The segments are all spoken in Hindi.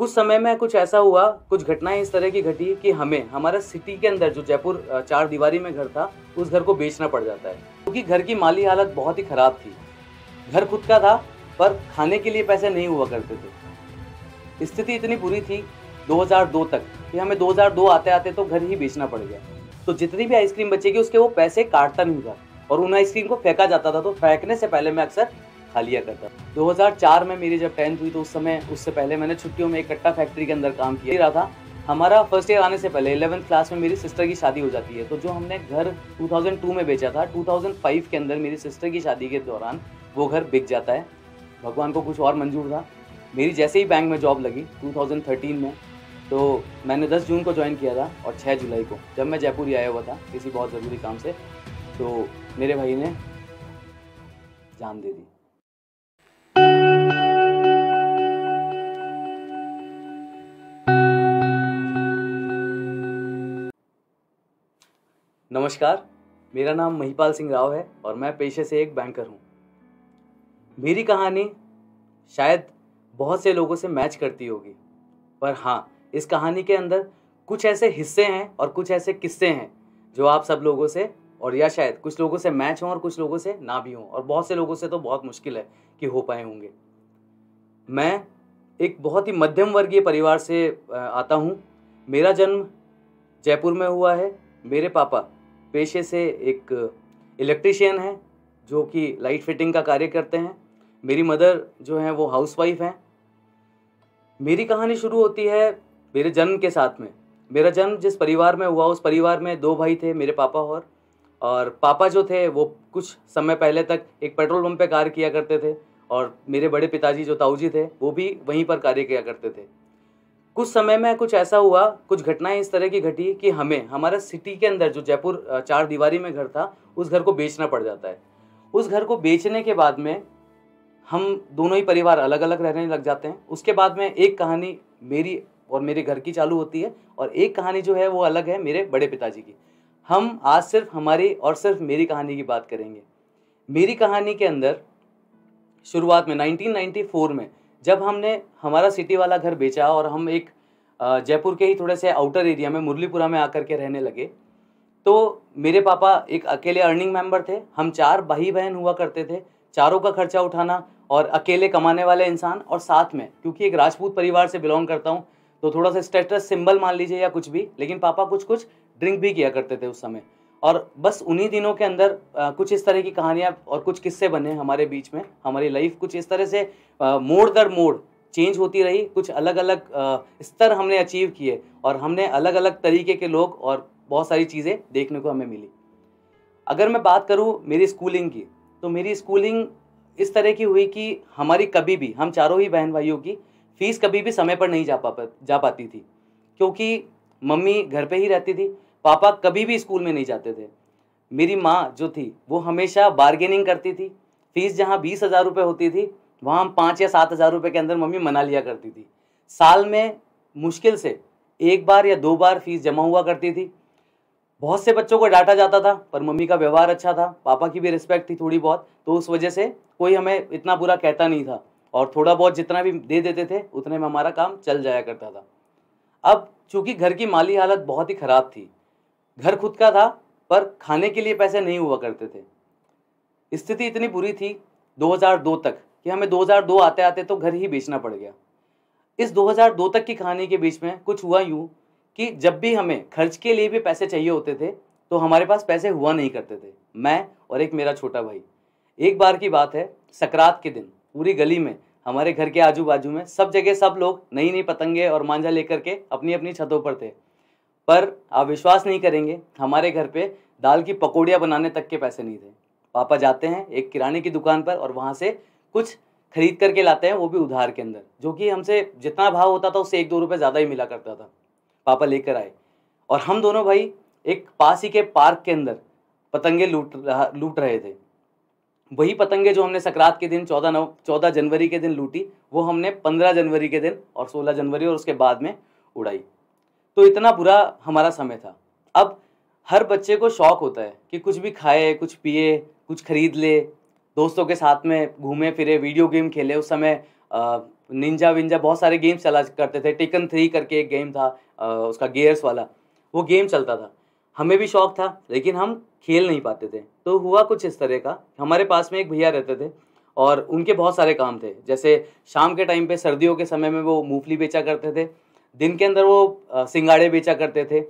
कुछ समय में कुछ ऐसा हुआ कुछ घटनाएं इस तरह की घटी कि हमें हमारा सिटी के अंदर जो जयपुर चार दीवारी में घर था उस घर को बेचना पड़ जाता है क्योंकि घर की माली हालत बहुत ही ख़राब थी घर खुद का था पर खाने के लिए पैसे नहीं हुआ करते थे स्थिति इतनी बुरी थी 2002 तक कि हमें 2002 आते आते तो घर ही बेचना पड़ गया तो जितनी भी आइसक्रीम बचेगी उसके वो पैसे काटता नहीं था और उन आइसक्रीम को फेंका जाता था तो फेंकने से पहले मैं अक्सर खा लिया करता 2004 में मेरी जब टेंथ हुई तो उस समय उससे पहले मैंने छुट्टियों में एक कट्टा फैक्ट्री के अंदर काम किया रहा था हमारा फर्स्ट ईयर आने से पहले इलेवंथ क्लास में मेरी सिस्टर की शादी हो जाती है तो जो हमने घर 2002 में बेचा था 2005 के अंदर मेरी सिस्टर की शादी के दौरान वो घर बिक जाता है भगवान को कुछ और मंजूर था मेरी जैसे ही बैंक में जॉब लगी 2013 में तो मैंने 10 जून को ज्वाइन किया था और 6 जुलाई को जब मैं जयपुर ही आया हुआ था किसी बहुत ज़रूरी काम से तो मेरे भाई ने जान दे दी नमस्कार मेरा नाम महिपाल सिंह राव है और मैं पेशे से एक बैंकर हूँ मेरी कहानी शायद बहुत से लोगों से मैच करती होगी पर हाँ इस कहानी के अंदर कुछ ऐसे हिस्से हैं और कुछ ऐसे किस्से हैं जो आप सब लोगों से और या शायद कुछ लोगों से मैच हों और कुछ लोगों से ना भी हों और बहुत से लोगों से तो बहुत मुश्किल है कि हो पाए होंगे मैं एक बहुत ही मध्यम वर्गीय परिवार से आता हूँ मेरा जन्म जयपुर में हुआ है मेरे पापा पेशे से एक इलेक्ट्रिशियन हैं जो कि लाइट फिटिंग का कार्य करते हैं मेरी मदर जो हैं वो हाउस वाइफ हैं मेरी कहानी शुरू होती है मेरे जन्म के साथ में मेरा जन्म जिस परिवार में हुआ उस परिवार में दो भाई थे मेरे पापा और और पापा जो थे वो कुछ समय पहले तक एक पेट्रोल पंप पे कार्य किया करते थे और मेरे बड़े पिताजी जो ताऊजी थे वो भी वहीं पर कार्य किया करते थे कुछ समय में कुछ ऐसा हुआ कुछ घटनाएं इस तरह की घटी कि हमें हमारा सिटी के अंदर जो जयपुर चार दीवारी में घर था उस घर को बेचना पड़ जाता है उस घर को बेचने के बाद में हम दोनों ही परिवार अलग अलग रहने लग जाते हैं उसके बाद में एक कहानी मेरी और मेरे घर की चालू होती है और एक कहानी जो है वो अलग है मेरे बड़े पिताजी की हम आज सिर्फ हमारी और सिर्फ मेरी कहानी की बात करेंगे मेरी कहानी के अंदर शुरुआत में 1994 में जब हमने हमारा सिटी वाला घर बेचा और हम एक जयपुर के ही थोड़े से आउटर एरिया में मुरलीपुरा में आकर के रहने लगे तो मेरे पापा एक अकेले अर्निंग मेंबर थे हम चार भाई बहन हुआ करते थे चारों का खर्चा उठाना और अकेले कमाने वाले इंसान और साथ में क्योंकि एक राजपूत परिवार से बिलोंग करता हूँ तो थोड़ा सा स्टेटस सिंबल मान लीजिए या कुछ भी लेकिन पापा कुछ कुछ ड्रिंक भी किया करते थे उस समय और बस उन्हीं दिनों के अंदर आ, कुछ इस तरह की कहानियाँ और कुछ किस्से बने हमारे बीच में हमारी लाइफ कुछ इस तरह से आ, मोड़ दर मोड़ चेंज होती रही कुछ अलग अलग स्तर हमने अचीव किए और हमने अलग अलग तरीके के लोग और बहुत सारी चीज़ें देखने को हमें मिली अगर मैं बात करूँ मेरी स्कूलिंग की तो मेरी स्कूलिंग इस तरह की हुई कि हमारी कभी भी हम चारों ही बहन भाइयों की फ़ीस कभी भी समय पर नहीं जा पा जा पाती थी क्योंकि मम्मी घर पे ही रहती थी पापा कभी भी स्कूल में नहीं जाते थे मेरी माँ जो थी वो हमेशा बार्गेनिंग करती थी फीस जहाँ बीस हज़ार रुपये होती थी वहाँ हम पाँच या सात हज़ार रुपये के अंदर मम्मी मना लिया करती थी साल में मुश्किल से एक बार या दो बार फीस जमा हुआ करती थी बहुत से बच्चों को डांटा जाता था पर मम्मी का व्यवहार अच्छा था पापा की भी रिस्पेक्ट थी थोड़ी बहुत तो उस वजह से कोई हमें इतना बुरा कहता नहीं था और थोड़ा बहुत जितना भी दे देते थे उतने में हमारा काम चल जाया करता था अब चूंकि घर की माली हालत बहुत ही ख़राब थी घर खुद का था पर खाने के लिए पैसे नहीं हुआ करते थे स्थिति इतनी बुरी थी 2002 तक कि हमें 2002 आते आते तो घर ही बेचना पड़ गया इस 2002 तक की कहानी के बीच में कुछ हुआ यूँ कि जब भी हमें खर्च के लिए भी पैसे चाहिए होते थे तो हमारे पास पैसे हुआ नहीं करते थे मैं और एक मेरा छोटा भाई एक बार की बात है सकरात के दिन पूरी गली में हमारे घर के आजू बाजू में सब जगह सब लोग नई नई पतंगे और मांझा लेकर के अपनी अपनी छतों पर थे पर आप विश्वास नहीं करेंगे हमारे घर पे दाल की पकौड़ियाँ बनाने तक के पैसे नहीं थे पापा जाते हैं एक किराने की दुकान पर और वहाँ से कुछ खरीद करके लाते हैं वो भी उधार के अंदर जो कि हमसे जितना भाव होता था उससे एक दो रुपये ज़्यादा ही मिला करता था पापा लेकर आए और हम दोनों भाई एक पास ही के पार्क के अंदर पतंगे लूट रहा लूट रहे थे वही पतंगे जो हमने सक्रांत के दिन चौदह नव चौदह जनवरी के दिन लूटी वो हमने पंद्रह जनवरी के दिन और सोलह जनवरी और उसके बाद में उड़ाई तो इतना बुरा हमारा समय था अब हर बच्चे को शौक होता है कि कुछ भी खाए कुछ पिए कुछ खरीद ले दोस्तों के साथ में घूमे फिरे वीडियो गेम खेले उस समय निंजा विंजा बहुत सारे गेम्स चला करते थे टेकन थ्री करके एक गेम था आ, उसका गेयर्स वाला वो गेम चलता था हमें भी शौक था लेकिन हम खेल नहीं पाते थे तो हुआ कुछ इस तरह का हमारे पास में एक भैया रहते थे और उनके बहुत सारे काम थे जैसे शाम के टाइम पे सर्दियों के समय में वो मूंगफली बेचा करते थे दिन के अंदर वो सिंगाड़े बेचा करते थे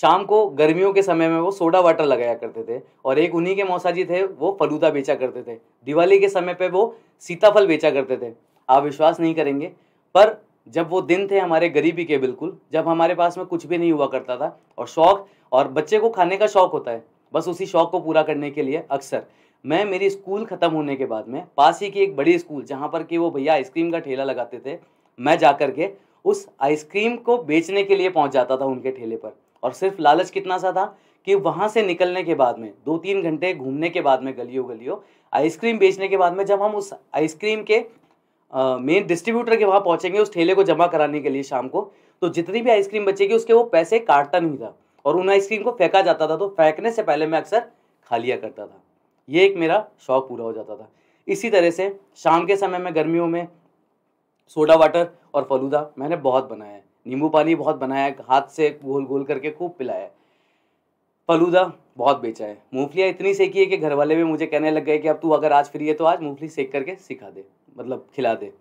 शाम को गर्मियों के समय में वो सोडा वाटर लगाया करते थे और एक उन्हीं के मौसा जी थे वो फलूदा बेचा करते थे दिवाली के समय पे वो सीताफल बेचा करते थे आप विश्वास नहीं करेंगे पर जब वो दिन थे हमारे गरीबी के बिल्कुल जब हमारे पास में कुछ भी नहीं हुआ करता था और शौक़ और बच्चे को खाने का शौक़ होता है बस उसी शौक़ को पूरा करने के लिए अक्सर मैं मेरी स्कूल ख़त्म होने के बाद में पास ही की एक बड़ी स्कूल जहाँ पर कि वो भैया आइसक्रीम का ठेला लगाते थे मैं जा कर के उस आइसक्रीम को बेचने के लिए पहुंच जाता था उनके ठेले पर और सिर्फ लालच कितना सा था कि वहाँ से निकलने के बाद में दो तीन घंटे घूमने के बाद में गलियों गलियों आइसक्रीम बेचने के बाद में जब हम उस आइसक्रीम के मेन डिस्ट्रीब्यूटर के वहाँ पहुँचेंगे उस ठेले को जमा कराने के लिए शाम को तो जितनी भी आइसक्रीम बचेगी उसके वो पैसे काटता नहीं था और उन आइसक्रीम को फेंका जाता था तो फेंकने से पहले मैं अक्सर खा लिया करता था ये एक मेरा शौक पूरा हो जाता था इसी तरह से शाम के समय में गर्मियों में सोडा वाटर और फलूदा मैंने बहुत बनाया है नींबू पानी बहुत बनाया है हाथ से गोल गोल करके खूब पिलाया है फलूदा बहुत बेचा है मूँगफलियाँ इतनी सेकी है कि घर वाले भी मुझे कहने लग गए कि अब तू अगर आज फ्री है तो आज मूंगफली सेक करके सिखा दे मतलब खिला दे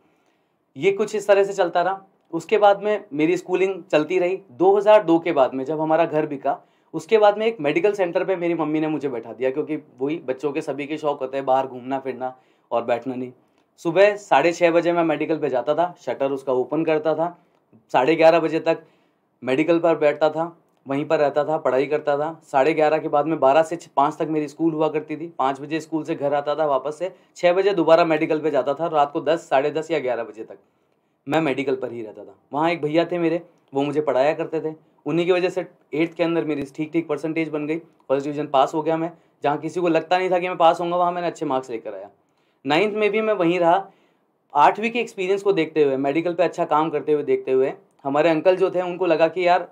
ये कुछ इस तरह से चलता रहा उसके बाद में मेरी स्कूलिंग चलती रही 2002 के बाद में जब हमारा घर बिका उसके बाद में एक मेडिकल सेंटर पे मेरी मम्मी ने मुझे बैठा दिया क्योंकि वही बच्चों के सभी के शौक होते हैं बाहर घूमना फिरना और बैठना नहीं सुबह साढ़े छः बजे मैं मेडिकल पे जाता था शटर उसका ओपन करता था साढ़े ग्यारह बजे तक मेडिकल पर बैठता था वहीं पर रहता था पढ़ाई करता था साढ़े ग्यारह के बाद में बारह से पाँच तक मेरी स्कूल हुआ करती थी पाँच बजे स्कूल से घर आता था वापस से छः बजे दोबारा मेडिकल पे जाता था रात को दस साढ़े दस या ग्यारह बजे तक मैं मेडिकल पर ही रहता था वहाँ एक भैया थे मेरे वो मुझे पढ़ाया करते थे उन्हीं की वजह से एट्थ के अंदर मेरी ठीक ठीक परसेंटेज बन गई फर्स्ट डिवीजन पास हो गया मैं जहाँ किसी को लगता नहीं था कि मैं पास होऊंगा वहाँ मैंने अच्छे मार्क्स लेकर आया नाइन्थ में भी मैं वहीं रहा आठवीं के एक्सपीरियंस को देखते हुए मेडिकल पे अच्छा काम करते हुए देखते हुए हमारे अंकल जो थे उनको लगा कि यार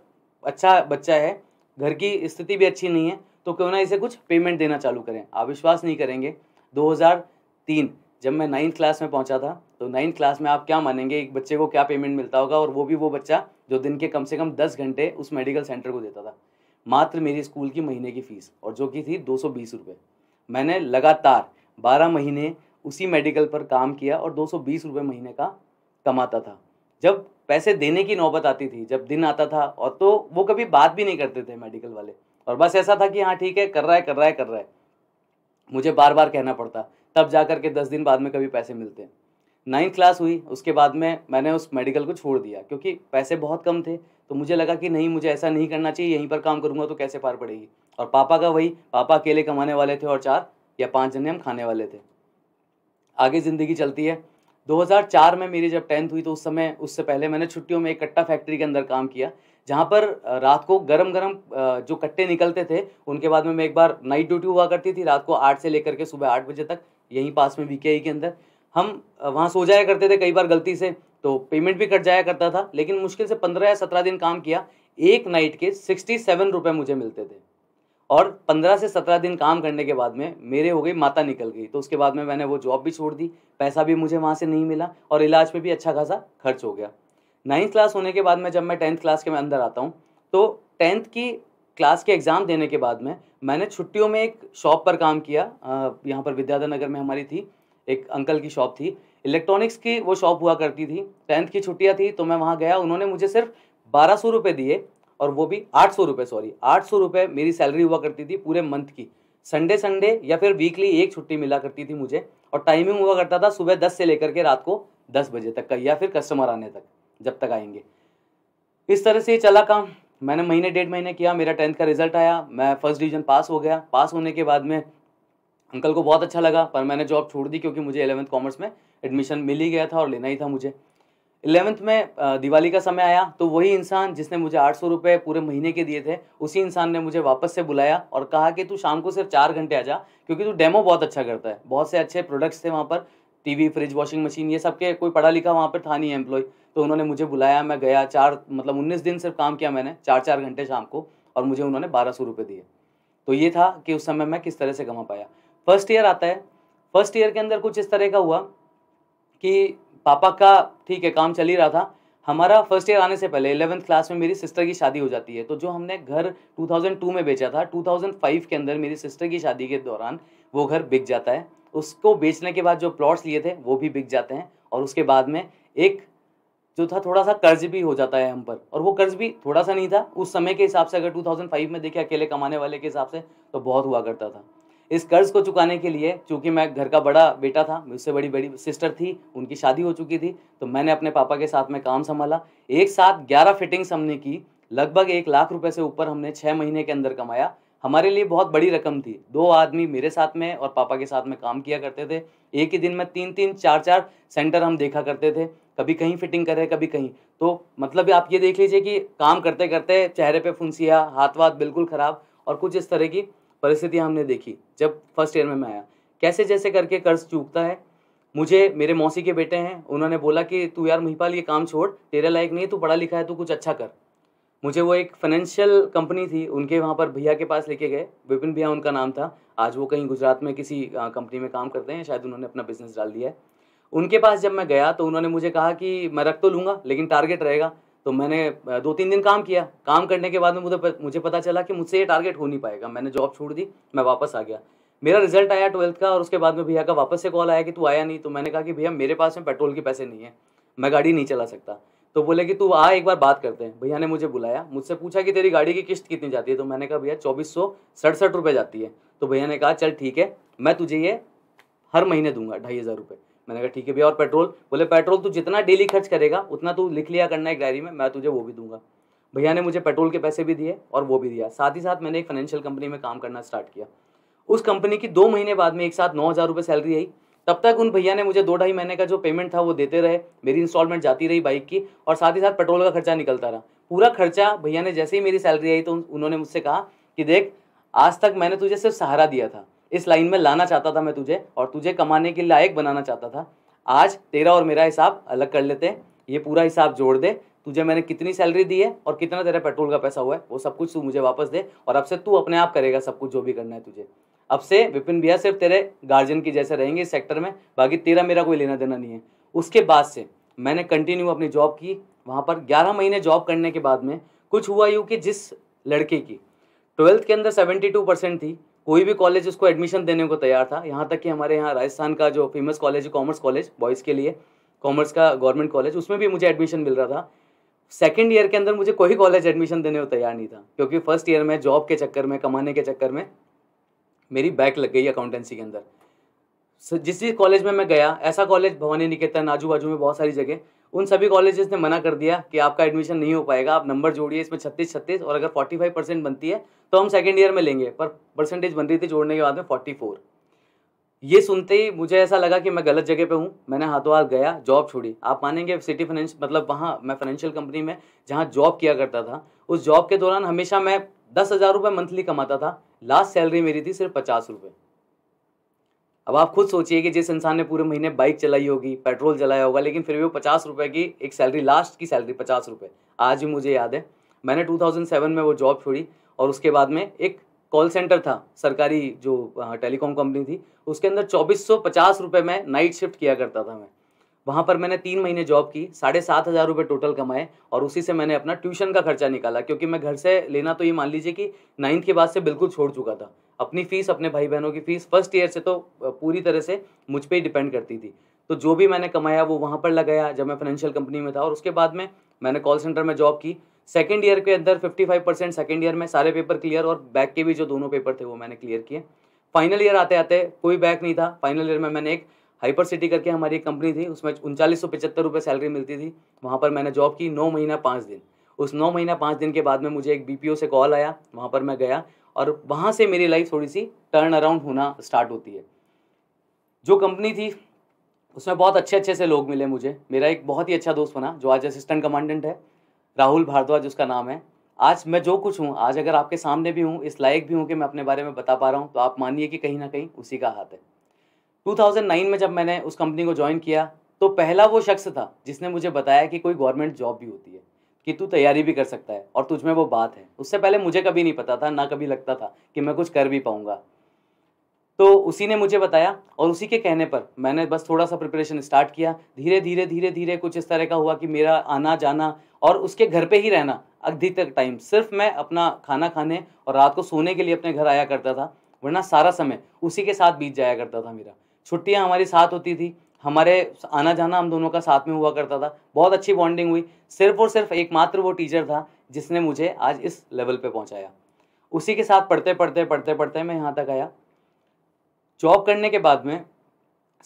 अच्छा बच्चा है घर की स्थिति भी अच्छी नहीं है तो क्यों ना इसे कुछ पेमेंट देना चालू करें आप विश्वास नहीं करेंगे 2003 जब मैं नाइन्थ क्लास में पहुंचा था तो नाइन्थ क्लास में आप क्या मानेंगे एक बच्चे को क्या पेमेंट मिलता होगा और वो भी वो बच्चा जो दिन के कम से कम दस घंटे उस मेडिकल सेंटर को देता था मात्र मेरी स्कूल की महीने की फ़ीस और जो कि थी दो सौ मैंने लगातार बारह महीने उसी मेडिकल पर काम किया और दो सौ महीने का कमाता था जब पैसे देने की नौबत आती थी जब दिन आता था और तो वो कभी बात भी नहीं करते थे मेडिकल वाले और बस ऐसा था कि हाँ ठीक है कर रहा है कर रहा है कर रहा है मुझे बार बार कहना पड़ता तब जा कर के दस दिन बाद में कभी पैसे मिलते नाइन्थ क्लास हुई उसके बाद में मैंने उस मेडिकल को छोड़ दिया क्योंकि पैसे बहुत कम थे तो मुझे लगा कि नहीं मुझे ऐसा नहीं करना चाहिए यहीं पर काम करूँगा तो कैसे पार पड़ेगी और पापा का वही पापा अकेले कमाने वाले थे और चार या पाँच जने हम खाने वाले थे आगे ज़िंदगी चलती है 2004 में मेरी जब टेंथ हुई तो उस समय उससे पहले मैंने छुट्टियों में एक कट्टा फैक्ट्री के अंदर काम किया जहाँ पर रात को गरम गरम जो कट्टे निकलते थे उनके बाद में मैं एक बार नाइट ड्यूटी हुआ करती थी रात को आठ से लेकर के सुबह आठ बजे तक यहीं पास में वी के अंदर हम वहाँ सो जाया करते थे कई बार गलती से तो पेमेंट भी कट जाया करता था लेकिन मुश्किल से पंद्रह या सत्रह दिन काम किया एक नाइट के सिक्सटी सेवन रुपये मुझे मिलते थे और पंद्रह से सत्रह दिन काम करने के बाद में मेरे हो गई माता निकल गई तो उसके बाद में मैंने वो जॉब भी छोड़ दी पैसा भी मुझे वहाँ से नहीं मिला और इलाज पे भी अच्छा खासा खर्च हो गया नाइन्थ क्लास होने के बाद में जब मैं टेंथ क्लास के अंदर आता हूँ तो टेंथ की क्लास के एग्ज़ाम देने के बाद में मैंने छुट्टियों में एक शॉप पर काम किया यहाँ पर विद्याधर नगर में हमारी थी एक अंकल की शॉप थी इलेक्ट्रॉनिक्स की वो शॉप हुआ करती थी टेंथ की छुट्टियाँ थी तो मैं वहाँ गया उन्होंने मुझे सिर्फ बारह सौ रुपये दिए और वो भी आठ सौ रुपये सॉरी आठ सौ रुपये मेरी सैलरी हुआ करती थी पूरे मंथ की संडे संडे या फिर वीकली एक छुट्टी मिला करती थी मुझे और टाइमिंग हुआ करता था सुबह दस से लेकर के रात को दस बजे तक का या फिर कस्टमर आने तक जब तक आएंगे इस तरह से चला काम मैंने महीने डेढ़ महीने किया मेरा टेंथ का रिजल्ट आया मैं फर्स्ट डिवीजन पास हो गया पास होने के बाद में अंकल को बहुत अच्छा लगा पर मैंने जॉब छोड़ दी क्योंकि मुझे एलेवंथ कॉमर्स में एडमिशन मिल ही गया था और लेना ही था मुझे इलेवेंथ में दिवाली का समय आया तो वही इंसान जिसने मुझे आठ सौ रुपये पूरे महीने के दिए थे उसी इंसान ने मुझे वापस से बुलाया और कहा कि तू शाम को सिर्फ चार घंटे आ जा क्योंकि तू डेमो बहुत अच्छा करता है बहुत से अच्छे प्रोडक्ट्स थे वहाँ पर टीवी फ्रिज वॉशिंग मशीन ये सब के कोई पढ़ा लिखा वहाँ पर था नहीं एम्प्लॉय तो उन्होंने मुझे बुलाया मैं गया चार मतलब उन्नीस दिन सिर्फ काम किया मैंने चार चार घंटे शाम को और मुझे उन्होंने बारह सौ रुपये दिए तो ये था कि उस समय मैं किस तरह से कमा पाया फर्स्ट ईयर आता है फर्स्ट ईयर के अंदर कुछ इस तरह का हुआ कि पापा का ठीक है काम चल ही रहा था हमारा फर्स्ट ईयर आने से पहले इलेवंथ क्लास में मेरी सिस्टर की शादी हो जाती है तो जो हमने घर 2002 में बेचा था 2005 के अंदर मेरी सिस्टर की शादी के दौरान वो घर बिक जाता है उसको बेचने के बाद जो प्लॉट्स लिए थे वो भी बिक जाते हैं और उसके बाद में एक जो था थोड़ा सा कर्ज भी हो जाता है हम पर और वो कर्ज भी थोड़ा सा नहीं था उस समय के हिसाब से अगर 2005 में देखे अकेले कमाने वाले के हिसाब से तो बहुत हुआ करता था इस कर्ज को चुकाने के लिए चूँकि मैं घर का बड़ा बेटा था मुझसे बड़ी बड़ी सिस्टर थी उनकी शादी हो चुकी थी तो मैंने अपने पापा के साथ में काम संभाला एक साथ ग्यारह फिटिंग्स हमने की लगभग एक लाख रुपए से ऊपर हमने छः महीने के अंदर कमाया हमारे लिए बहुत बड़ी रकम थी दो आदमी मेरे साथ में और पापा के साथ में काम किया करते थे एक ही दिन में तीन तीन चार चार सेंटर हम देखा करते थे कभी कहीं फिटिंग करे कभी कहीं तो मतलब आप ये देख लीजिए कि काम करते करते चेहरे पे फुंसिया हाथ वाथ बिल्कुल ख़राब और कुछ इस तरह की परिस्थितियाँ हमने देखी जब फर्स्ट ईयर में मैं आया कैसे जैसे करके कर्ज चूकता है मुझे मेरे मौसी के बेटे हैं उन्होंने बोला कि तू यार महिपाल ये काम छोड़ तेरे लायक नहीं तू पढ़ा लिखा है तू कुछ अच्छा कर मुझे वो एक फाइनेंशियल कंपनी थी उनके वहाँ पर भैया के पास लेके गए विपिन भैया उनका नाम था आज वो कहीं गुजरात में किसी कंपनी में काम करते हैं शायद उन्होंने अपना बिजनेस डाल दिया है उनके पास जब मैं गया तो उन्होंने मुझे कहा कि मैं रख तो लूँगा लेकिन टारगेट रहेगा तो मैंने दो तीन दिन काम किया काम करने के बाद में मुझे मुझे पता चला कि मुझसे ये टारगेट हो नहीं पाएगा मैंने जॉब छोड़ दी मैं वापस आ गया मेरा रिजल्ट आया ट्वेल्थ का और उसके बाद में भैया का वापस से कॉल आया कि तू आया नहीं तो मैंने कहा कि भैया मेरे पास में पेट्रोल के पैसे नहीं है मैं गाड़ी नहीं चला सकता तो बोले कि तू आ एक बार बात करते हैं भैया ने मुझे बुलाया मुझसे पूछा कि तेरी गाड़ी की किस्त कितनी जाती है तो मैंने कहा भैया चौबीस सौ सड़सठ रुपये जाती है तो भैया ने कहा चल ठीक है मैं तुझे ये हर महीने दूंगा ढाई हज़ार रुपये मैंने कहा ठीक है भैया और पेट्रोल बोले पेट्रोल तू जितना डेली खर्च करेगा उतना तू लिख लिया करना एक डायरी में मैं तुझे वो भी दूंगा भैया ने मुझे पेट्रोल के पैसे भी दिए और वो भी दिया साथ ही साथ मैंने एक फाइनेंशियल कंपनी में काम करना स्टार्ट किया उस कंपनी की दो महीने बाद में एक साथ नौ हज़ार रुपये सैलरी आई तब तक उन भैया ने मुझे दो ढाई महीने का जो पेमेंट था वो देते रहे मेरी इंस्टॉलमेंट जाती रही बाइक की और साथ ही साथ पेट्रोल का खर्चा निकलता रहा पूरा खर्चा भैया ने जैसे ही मेरी सैलरी आई तो उन्होंने मुझसे कहा कि देख आज तक मैंने तुझे सिर्फ सहारा दिया था इस लाइन में लाना चाहता था मैं तुझे और तुझे कमाने के लायक बनाना चाहता था आज तेरा और मेरा हिसाब अलग कर लेते हैं ये पूरा हिसाब जोड़ दे तुझे मैंने कितनी सैलरी दी है और कितना तेरा पेट्रोल का पैसा हुआ है वो सब कुछ तू मुझे वापस दे और अब से तू अपने आप करेगा सब कुछ जो भी करना है तुझे अब से विपिन भैया सिर्फ तेरे गार्जियन की जैसे रहेंगे इस सेक्टर में बाकी तेरा मेरा कोई लेना देना नहीं है उसके बाद से मैंने कंटिन्यू अपनी जॉब की वहाँ पर ग्यारह महीने जॉब करने के बाद में कुछ हुआ यूँ कि जिस लड़के की ट्वेल्थ के अंदर सेवेंटी टू परसेंट थी कोई भी कॉलेज उसको एडमिशन देने को तैयार था यहाँ तक कि हमारे यहाँ राजस्थान का जो फेमस कॉलेज है कॉमर्स कॉलेज बॉयज़ के लिए कॉमर्स का गवर्नमेंट कॉलेज उसमें भी मुझे एडमिशन मिल रहा था सेकेंड ईयर के अंदर मुझे कोई कॉलेज एडमिशन देने को तैयार नहीं था क्योंकि फर्स्ट ईयर में जॉब के चक्कर में कमाने के चक्कर में मेरी बैक लग गई अकाउंटेंसी के अंदर जिस जिस कॉलेज में मैं गया ऐसा कॉलेज भवानी निकेतन आजू बाजू में बहुत सारी जगह उन सभी कॉलेजेस ने मना कर दिया कि आपका एडमिशन नहीं हो पाएगा आप नंबर जोड़िए इसमें छत्तीस छत्तीस और अगर फोर्टी फाइव परसेंट बनती है तो हम सेकेंड ईयर में लेंगे पर परसेंटेज बन रही थी जोड़ने के बाद में फोर्टी फोर ये सुनते ही मुझे ऐसा लगा कि मैं गलत जगह पे हूँ मैंने हाथों हाथ गया जॉब छोड़ी आप मानेंगे सिटी फाइनेंस मतलब वहाँ मैं फाइनेंशियल कंपनी में जहाँ जॉब किया करता था उस जॉब के दौरान हमेशा मैं दस हज़ार रुपये मंथली कमाता था लास्ट सैलरी मेरी थी सिर्फ पचास रुपये अब आप खुद सोचिए कि जिस इंसान ने पूरे महीने बाइक चलाई होगी पेट्रोल चलाया होगा लेकिन फिर भी वो पचास रुपये की एक सैलरी लास्ट की सैलरी पचास रुपये आज भी मुझे याद है मैंने 2007 में वो जॉब छोड़ी और उसके बाद में एक कॉल सेंटर था सरकारी जो टेलीकॉम कंपनी थी उसके अंदर चौबीस सौ पचास रुपये में नाइट शिफ्ट किया करता था मैं वहाँ पर मैंने तीन महीने जॉब की साढ़े सात हज़ार रुपये टोटल कमाए और उसी से मैंने अपना ट्यूशन का खर्चा निकाला क्योंकि मैं घर से लेना तो ये मान लीजिए कि नाइन्थ के बाद से बिल्कुल छोड़ चुका था अपनी फ़ीस अपने भाई बहनों की फ़ीस फर्स्ट ईयर से तो पूरी तरह से मुझ पर ही डिपेंड करती थी तो जो भी मैंने कमाया वो वहाँ पर लगाया जब मैं फाइनेंशियल कंपनी में था और उसके बाद में मैंने कॉल सेंटर में जॉब की सेकेंड ईयर के अंदर fifty five percent second year में सारे पेपर क्लियर और बैक के भी जो दोनों पेपर थे वो मैंने क्लियर किए फाइनल ईयर आते आते कोई बैक नहीं था फाइनल ईयर में मैंने एक हाइपर सिटी करके हमारी एक कंपनी थी उसमें उनचालीस सौ पचहत्तर रुपये सैलरी मिलती थी वहाँ पर मैंने जॉब की नौ महीना पाँच दिन उस नौ महीना पाँच दिन के बाद में मुझे एक बी से कॉल आया वहाँ पर मैं गया और वहाँ से मेरी लाइफ थोड़ी सी टर्न अराउंड होना स्टार्ट होती है जो कंपनी थी उसमें बहुत अच्छे अच्छे से लोग मिले मुझे मेरा एक बहुत ही अच्छा दोस्त बना जो आज असिस्टेंट कमांडेंट है राहुल भारद्वाज उसका नाम है आज मैं जो कुछ हूँ आज अगर आपके सामने भी हूँ इस लायक भी हूँ कि मैं अपने बारे में बता पा रहा हूँ तो आप मानिए कि कहीं ना कहीं उसी का हाथ है 2009 में जब मैंने उस कंपनी को ज्वाइन किया तो पहला वो शख्स था जिसने मुझे बताया कि कोई गवर्नमेंट जॉब भी होती है कि तू तैयारी भी कर सकता है और तुझ में वो बात है उससे पहले मुझे कभी नहीं पता था ना कभी लगता था कि मैं कुछ कर भी पाऊँगा तो उसी ने मुझे बताया और उसी के कहने पर मैंने बस थोड़ा सा प्रिपरेशन स्टार्ट किया धीरे धीरे धीरे धीरे कुछ इस तरह का हुआ कि मेरा आना जाना और उसके घर पे ही रहना अधिकतर टाइम सिर्फ मैं अपना खाना खाने और रात को सोने के लिए अपने घर आया करता था वरना सारा समय उसी के साथ बीत जाया करता था मेरा छुट्टियाँ हमारी साथ होती थी हमारे आना जाना हम दोनों का साथ में हुआ करता था बहुत अच्छी बॉन्डिंग हुई सिर्फ और सिर्फ एकमात्र वो टीचर था जिसने मुझे आज इस लेवल पे पहुंचाया उसी के साथ पढ़ते पढ़ते पढ़ते पढ़ते मैं यहाँ तक आया जॉब करने के बाद में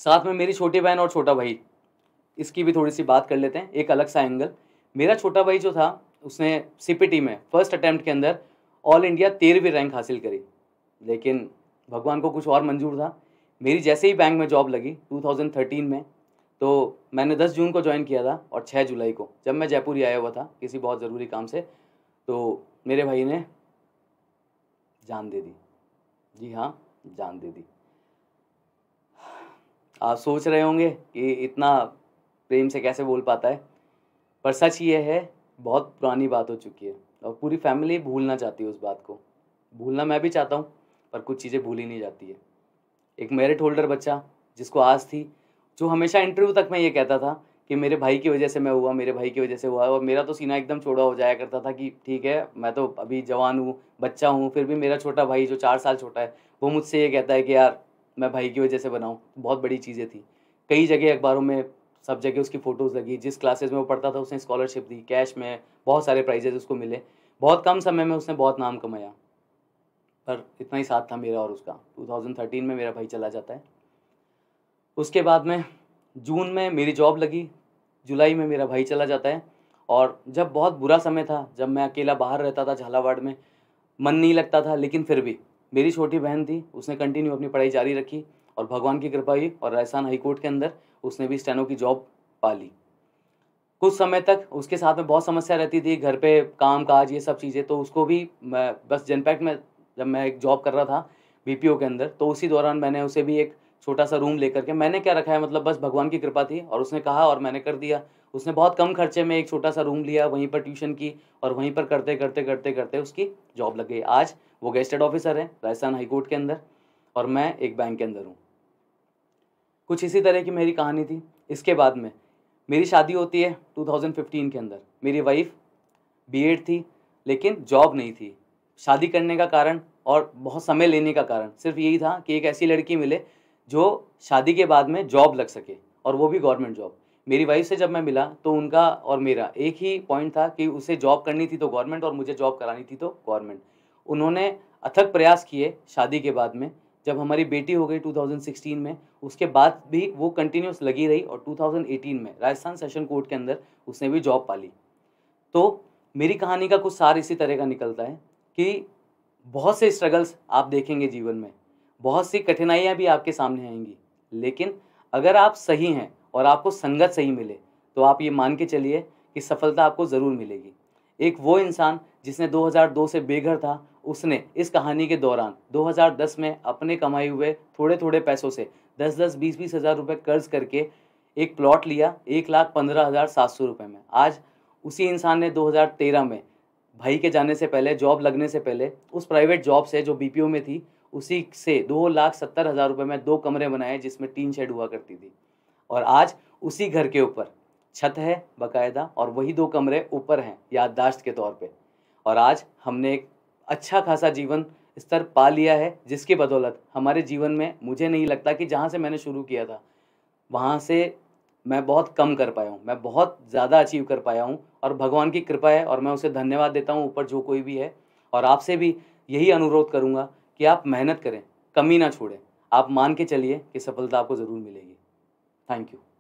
साथ में मेरी छोटी बहन और छोटा भाई इसकी भी थोड़ी सी बात कर लेते हैं एक अलग सा एंगल मेरा छोटा भाई जो था उसने सी में फर्स्ट अटैम्प्ट के अंदर ऑल इंडिया तेरहवीं रैंक हासिल करी लेकिन भगवान को कुछ और मंजूर था मेरी जैसे ही बैंक में जॉब लगी 2013 में तो मैंने 10 जून को ज्वाइन किया था और 6 जुलाई को जब मैं जयपुर ही आया हुआ था किसी बहुत ज़रूरी काम से तो मेरे भाई ने जान दे दी जी हाँ जान दे दी आप सोच रहे होंगे कि इतना प्रेम से कैसे बोल पाता है पर सच ये है बहुत पुरानी बात हो चुकी है और पूरी फैमिली भूलना चाहती है उस बात को भूलना मैं भी चाहता हूँ पर कुछ चीज़ें भूली नहीं जाती है एक मेरिट होल्डर बच्चा जिसको आज थी जो हमेशा इंटरव्यू तक मैं ये कहता था कि मेरे भाई की वजह से मैं हुआ मेरे भाई की वजह से हुआ और मेरा तो सीना एकदम छोड़ा हो जाया करता था कि ठीक है मैं तो अभी जवान हूँ बच्चा हूँ फिर भी मेरा छोटा भाई जो चार साल छोटा है वो मुझसे ये कहता है कि यार मैं भाई की वजह से बनाऊँ बहुत बड़ी चीज़ें थी कई जगह अखबारों में सब जगह उसकी फ़ोटोज़ लगी जिस क्लासेज में वो पढ़ता था उसने स्कॉलरशिप दी कैश में बहुत सारे प्राइजेज़ उसको मिले बहुत कम समय में उसने बहुत नाम कमाया पर इतना ही साथ था मेरा और उसका 2013 में मेरा भाई चला जाता है उसके बाद में जून में मेरी जॉब लगी जुलाई में मेरा भाई चला जाता है और जब बहुत बुरा समय था जब मैं अकेला बाहर रहता था झालावाड़ में मन नहीं लगता था लेकिन फिर भी मेरी छोटी बहन थी उसने कंटिन्यू अपनी पढ़ाई जारी रखी और भगवान की कृपा हुई और राजस्थान हाईकोर्ट के अंदर उसने भी स्टेनो की जॉब पा ली कुछ समय तक उसके साथ में बहुत समस्या रहती थी घर पे काम काज ये सब चीज़ें तो उसको भी मैं बस जनपैक्ट में जब मैं एक जॉब कर रहा था बी के अंदर तो उसी दौरान मैंने उसे भी एक छोटा सा रूम लेकर के मैंने क्या रखा है मतलब बस भगवान की कृपा थी और उसने कहा और मैंने कर दिया उसने बहुत कम खर्चे में एक छोटा सा रूम लिया वहीं पर ट्यूशन की और वहीं पर करते करते करते करते उसकी जॉब लग गई आज वो गेस्टेड ऑफिसर है राजस्थान हाईकोर्ट के अंदर और मैं एक बैंक के अंदर हूँ कुछ इसी तरह की मेरी कहानी थी इसके बाद में मेरी शादी होती है 2015 के अंदर मेरी वाइफ बीएड थी लेकिन जॉब नहीं थी शादी करने का कारण और बहुत समय लेने का कारण सिर्फ यही था कि एक ऐसी लड़की मिले जो शादी के बाद में जॉब लग सके और वो भी गवर्नमेंट जॉब मेरी वाइफ से जब मैं मिला तो उनका और मेरा एक ही पॉइंट था कि उसे जॉब करनी थी तो गवर्नमेंट और मुझे जॉब करानी थी तो गवर्नमेंट उन्होंने अथक प्रयास किए शादी के बाद में जब हमारी बेटी हो गई 2016 में उसके बाद भी वो कंटिन्यूस लगी रही और 2018 में राजस्थान सेशन कोर्ट के अंदर उसने भी जॉब पाली तो मेरी कहानी का कुछ सार इसी तरह का निकलता है कि बहुत से स्ट्रगल्स आप देखेंगे जीवन में बहुत सी कठिनाइयाँ भी आपके सामने आएंगी लेकिन अगर आप सही हैं और आपको संगत सही मिले तो आप ये मान के चलिए कि सफलता आपको ज़रूर मिलेगी एक वो इंसान जिसने 2002 से बेघर था उसने इस कहानी के दौरान 2010 में अपने कमाए हुए थोड़े थोड़े पैसों से 10 10 बीस बीस हज़ार रुपये कर्ज करके एक प्लॉट लिया एक लाख पंद्रह हज़ार सात सौ रुपये में आज उसी इंसान ने 2013 में भाई के जाने से पहले जॉब लगने से पहले उस प्राइवेट जॉब से जो बीपीओ में थी उसी से दो लाख सत्तर हज़ार रुपये में दो कमरे बनाए जिसमें टीन शेड हुआ करती थी और आज उसी घर के ऊपर छत है बाकायदा और वही दो कमरे ऊपर हैं याददाश्त के तौर पे और आज हमने एक अच्छा खासा जीवन स्तर पा लिया है जिसके बदौलत हमारे जीवन में मुझे नहीं लगता कि जहाँ से मैंने शुरू किया था वहाँ से मैं बहुत कम कर पाया हूँ मैं बहुत ज़्यादा अचीव कर पाया हूँ और भगवान की कृपा है और मैं उसे धन्यवाद देता हूँ ऊपर जो कोई भी है और आपसे भी यही अनुरोध करूँगा कि आप मेहनत करें कमी ना छोड़ें आप मान के चलिए कि सफलता आपको ज़रूर मिलेगी थैंक यू